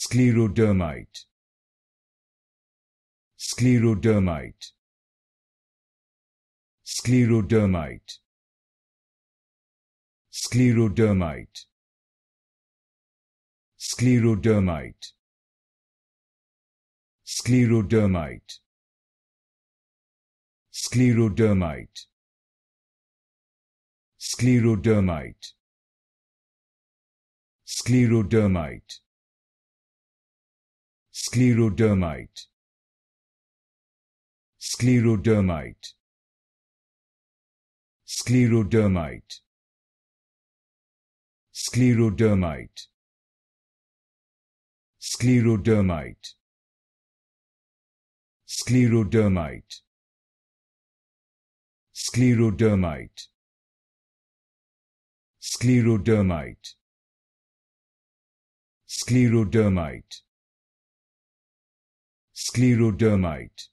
sclerodermite sclerodermite sclerodermite sclerodermite sclerodermite sclerodermite sclerodermite sclerodermite sclerodermite sclerodermite sclerodermite sclerodermite sclerodermite sclerodermite sclerodermite sclerodermite sclerodermite sclerodermite sclerodermite